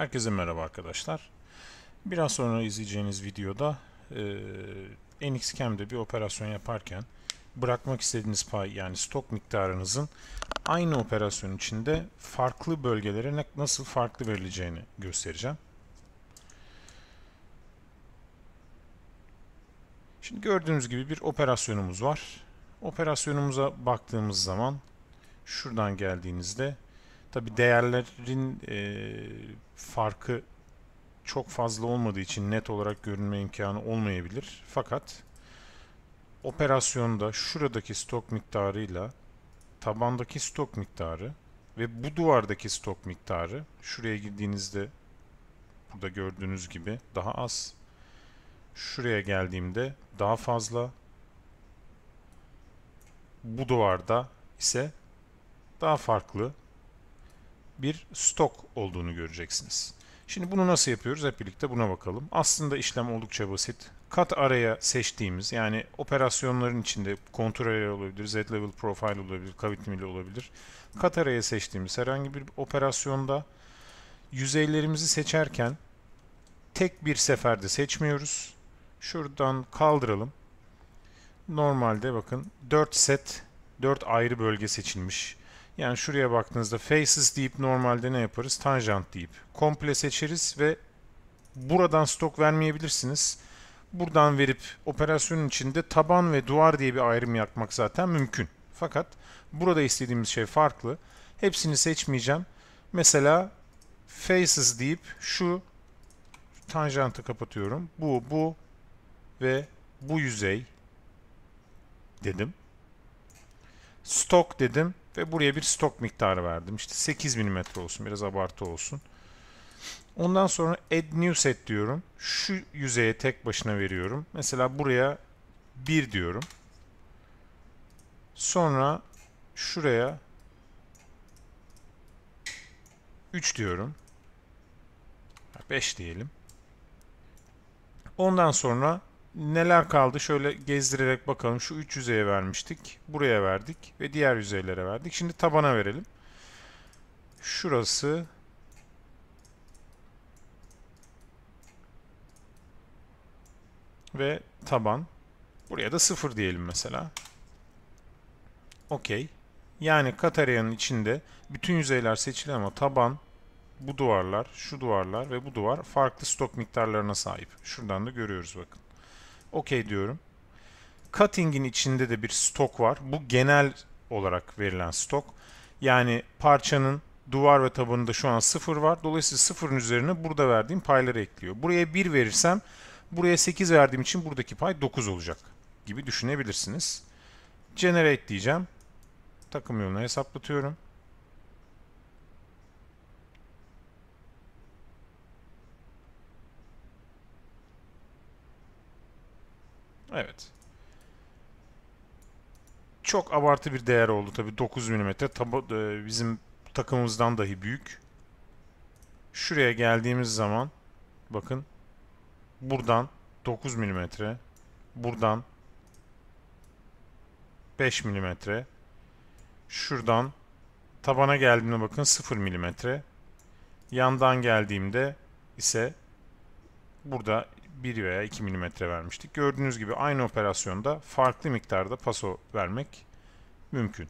Herkese merhaba arkadaşlar. Biraz sonra izleyeceğiniz videoda e, NXCam'de bir operasyon yaparken bırakmak istediğiniz pay yani stok miktarınızın aynı operasyon içinde farklı bölgelere nasıl farklı verileceğini göstereceğim. Şimdi gördüğünüz gibi bir operasyonumuz var. Operasyonumuza baktığımız zaman şuradan geldiğinizde tabi değerlerin e, farkı çok fazla olmadığı için net olarak görünme imkanı olmayabilir. Fakat operasyonda şuradaki stok miktarıyla tabandaki stok miktarı ve bu duvardaki stok miktarı şuraya girdiğinizde burada gördüğünüz gibi daha az. Şuraya geldiğimde daha fazla. Bu duvarda ise daha farklı bir stok olduğunu göreceksiniz. Şimdi bunu nasıl yapıyoruz? Hep birlikte buna bakalım. Aslında işlem oldukça basit. Kat araya seçtiğimiz yani operasyonların içinde kontrol araya olabilir, Z-level profile olabilir, cavity mill olabilir. Kat araya seçtiğimiz herhangi bir operasyonda yüzeylerimizi seçerken tek bir seferde seçmiyoruz. Şuradan kaldıralım. Normalde bakın 4 set, 4 ayrı bölge seçilmiş. Yani şuraya baktığınızda faces deyip normalde ne yaparız? Tanjant deyip komple seçeriz ve buradan stok vermeyebilirsiniz. Buradan verip operasyonun içinde taban ve duvar diye bir ayrım yapmak zaten mümkün. Fakat burada istediğimiz şey farklı. Hepsini seçmeyeceğim. Mesela faces deyip şu tanjantı kapatıyorum. Bu, bu ve bu yüzey dedim. Stok dedim. Ve buraya bir stok miktarı verdim. İşte 8 mm olsun. Biraz abartı olsun. Ondan sonra add new set diyorum. Şu yüzeye tek başına veriyorum. Mesela buraya 1 diyorum. Sonra şuraya 3 diyorum. 5 diyelim. Ondan sonra neler kaldı şöyle gezdirerek bakalım. Şu 3 yüzeye vermiştik. Buraya verdik ve diğer yüzeylere verdik. Şimdi tabana verelim. Şurası ve taban. Buraya da 0 diyelim mesela. Okey. Yani Katarya'nın içinde bütün yüzeyler seçili ama taban, bu duvarlar, şu duvarlar ve bu duvar farklı stok miktarlarına sahip. Şuradan da görüyoruz bakın. Okey diyorum. Cutting'in içinde de bir stok var. Bu genel olarak verilen stok. Yani parçanın duvar ve tabanında şu an 0 var. Dolayısıyla 0'ın üzerine burada verdiğim payları ekliyor. Buraya 1 verirsem buraya 8 verdiğim için buradaki pay 9 olacak gibi düşünebilirsiniz. Generate diyeceğim. Takım yolunu hesaplatıyorum. Evet. Çok abartı bir değer oldu tabii 9 mm. Taba, e, bizim takımımızdan dahi büyük. Şuraya geldiğimiz zaman bakın buradan 9 mm, buradan 5 mm, şuradan tabana geldiğimde bakın 0 mm, yandan geldiğimde ise burada 1 veya 2 mm vermiştik. Gördüğünüz gibi aynı operasyonda farklı miktarda paso vermek mümkün.